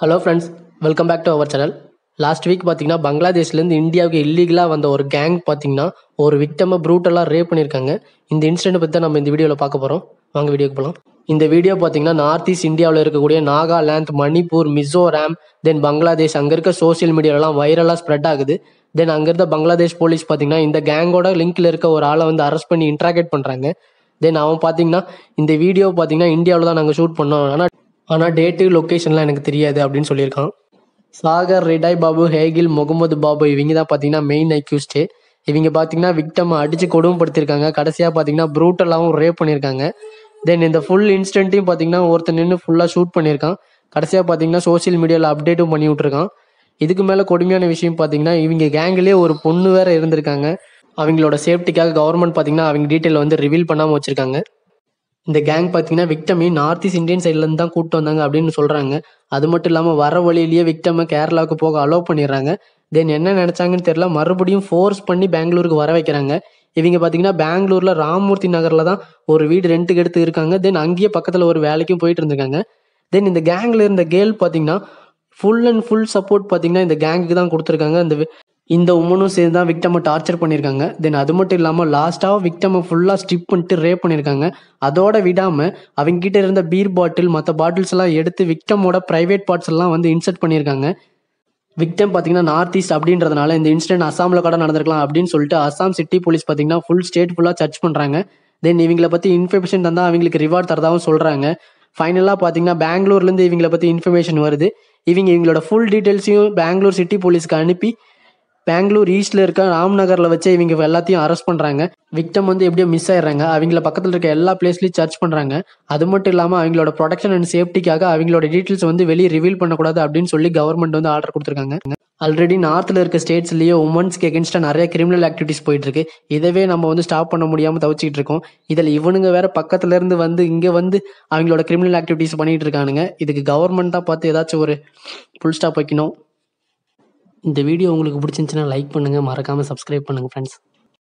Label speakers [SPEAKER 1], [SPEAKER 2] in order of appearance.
[SPEAKER 1] hello friends welcome back to our channel last week பார்த்தீங்கன்னா பங்களாதேஷ்லேருந்து இந்தியாவுக்கு இல்லீகலாக வந்த ஒரு கேங் பார்த்தீங்கன்னா ஒரு விக்டமை ப்ரூட்டலாக ரேப் பண்ணியிருக்காங்க இந்த இன்சிடென்ட்டை பற்றி தான் நம்ம இந்த வீடியோவில் பார்க்க போகிறோம் வாங்க வீடியோக்கு போகலாம் இந்த வீடியோ பார்த்தீங்கன்னா நார்த் ஈஸ்ட் இந்தியாவில் இருக்கக்கூடிய நாகாலாந்து மணிப்பூர் மிசோராம் தென் பங்களாதேஷ் அங்கே இருக்க சோசியல் மீடியாலலாம் வைரலாக ஸ்ப்ரெட் ஆகுது தென் அங்கே இருந்த பங்களாதேஷ் போலீஸ் பார்த்தீங்கன்னா இந்த கேங்கோட லிங்க்கில் இருக்க ஒரு ஆளை வந்து அரெஸ்ட் பண்ணி இன்ட்ராகேட் பண்ணுறாங்க தென் அவன் பார்த்தீங்கன்னா இந்த வீடியோ பார்த்தீங்கன்னா இந்தியாவில் தான் நாங்கள் ஷூட் பண்ணோம் ஆனால் ஆனால் டேட்டு லொக்கேஷன்லாம் எனக்கு தெரியாது அப்படின்னு சொல்லியிருக்கான் சாகர் ரெடாய் பாபு ஹேகில் முகமது பாபு இவங்க தான் பார்த்தீங்கன்னா மெயின் அக்யூஸ்டே இவங்க பார்த்தீங்கன்னா விக்டம் அடித்து கொடுமைப்படுத்தியிருக்காங்க கடைசியாக பார்த்தீங்கன்னா ப்ரூட்டலாகவும் ரேப் பண்ணியிருக்காங்க தென் இந்த ஃபுல் இன்ஸ்டன்ட்டையும் பார்த்தீங்கன்னா ஒருத்தர் நின்று ஃபுல்லாக ஷூட் பண்ணியிருக்கான் கடைசியாக பார்த்தீங்கன்னா சோசியல் மீடியாவில் அப்டேட்டும் பண்ணி விட்ருக்கான் இதுக்கு மேலே கொடுமையான விஷயம் பார்த்தீங்கன்னா இவங்க கேங்கிலே ஒரு பொண்ணு வேற இருந்திருக்காங்க அவங்களோட சேஃப்டிக்காக கவர்மெண்ட் பார்த்தீங்கன்னா அவங்க டீட்டெயில் வந்து ரிவீல் பண்ணாமல் வச்சுருக்காங்க இந்த கேங் பார்த்தீங்கன்னா விக்டமி நார்த் ஈஸ்ட் இந்தியன் சைட்லேருந்து தான் கூட்டு வந்தாங்க அப்படின்னு சொல்கிறாங்க அது மட்டும் இல்லாமல் வர வழியிலேயே விக்டமை கேரளாவுக்கு போக அலோவ் பண்ணிடுறாங்க தென் என்ன நினச்சாங்கன்னு தெரில மறுபடியும் ஃபோர்ஸ் பண்ணி பெங்களூருக்கு வர வைக்கிறாங்க இவங்க பார்த்தீங்கன்னா பெங்களூரில் ராமமூர்த்தி நகரில் தான் ஒரு வீடு ரெண்ட்டுக்கு எடுத்து இருக்காங்க தென் அங்கேயே பக்கத்தில் ஒரு வேலைக்கும் போயிட்டு இருந்திருக்காங்க தென் இந்த கேங்கில் இருந்த கேர்ள் பார்த்தீங்கன்னா ஃபுல் அண்ட் ஃபுல் சப்போர்ட் பார்த்தீங்கன்னா இந்த கேங்குக்கு தான் கொடுத்துருக்காங்க இந்த இந்த உமனும் சேர்ந்து தான் விக்டமை டார்ச்சர் பண்ணியிருக்காங்க தென் அது மட்டும் இல்லாமல் லாஸ்ட்டாக விக்டமை ஃபுல்லாக ஸ்டிப் பண்ணிட்டு ரேப் பண்ணியிருக்காங்க அதோட விடாமல் அவங்ககிட்ட இருந்த பீர் பாட்டில் மற்ற பாட்டில்ஸ் எல்லாம் எடுத்து விக்டமோட ப்ரைவேட் பார்ட்ஸ் எல்லாம் வந்து இன்சர்ட் பண்ணியிருக்காங்க விக்டம் பார்த்தீங்கன்னா நார்த் ஈஸ்ட் அப்படின்றதுனால இந்த இன்சிடென்ட் அசாமில் கூட நடந்திருக்கலாம் அப்படின்னு சொல்லிட்டு அசாம் சிட்டி போலீஸ் பார்த்தீங்கன்னா ஃபுல் ஸ்டேட் ஃபுல்லாக சர்ச் பண்ணுறாங்க தென் இவங்களை பற்றி இன்ஃபர்மேஷன் தந்தால் அவங்களுக்கு ரிவார்ட் தரதாகவும் சொல்கிறாங்க ஃபைனலாக பார்த்தீங்கன்னா பெங்களூர்லேருந்து இவங்களை பற்றி இன்ஃபர்மேஷன் வருது இவங்க இவங்களோட ஃபுல் டீட்டெயில்ஸையும் பெங்களூர் சிட்டி போலீஸ்க்கு அனுப்பி பெங்களூர் ஈஸ்ட்ல இருக்க ராம்நகரில் வச்சு இவங்க எல்லாத்தையும் அரெஸ்ட் பண்ணுறாங்க விக்டம் வந்து எப்படியோ மிஸ் ஆயிடுறாங்க அவங்கள பக்கத்தில் இருக்க எல்லா பிளேஸ்லயும் சர்ச் பண்ணுறாங்க அது மட்டும் இல்லாமல் அவங்களோட ப்ரொடக்ஷன் அண்ட் சேஃப்டிக்காக அவங்களோட டீட்டெயில்ஸ் வந்து வெளியே ரிவீல் பண்ணக்கூடாது அப்படின்னு சொல்லி கவர்மெண்ட் வந்து ஆர்டர் கொடுத்துருக்காங்க ஆல்ரெடி நார்த்தில் இருக்க ஸ்டேட்ஸ்லேயே உமன்ஸ்க்கு எகென்ஸ்டாக நிறைய கிரிமினல் ஆக்டிவிட்டிஸ் போயிட்டு இருக்கு இதவே நம்ம வந்து ஸ்டாப் பண்ண முடியாமல் தவிச்சிட்டு இருக்கோம் இதில் இவனுங்க வேற பக்கத்துல இருந்து வந்து இங்கே வந்து அவங்களோட கிரிமினல் ஆக்டிவிட்டிஸ் பண்ணிட்டு இருக்கானுங்க இதுக்கு கவர்மெண்ட் தான் பார்த்து ஏதாச்சும் ஒரு புல் ஸ்டாப் வைக்கணும் இந்த வீடியோ உங்களுக்கு பிடிச்சிருந்துச்சின்னா லைக் பண்ணுங்கள் மறக்காமல் சப்ஸ்கிரைப் பண்ணுங்கள் ஃப்ரெண்ட்ஸ்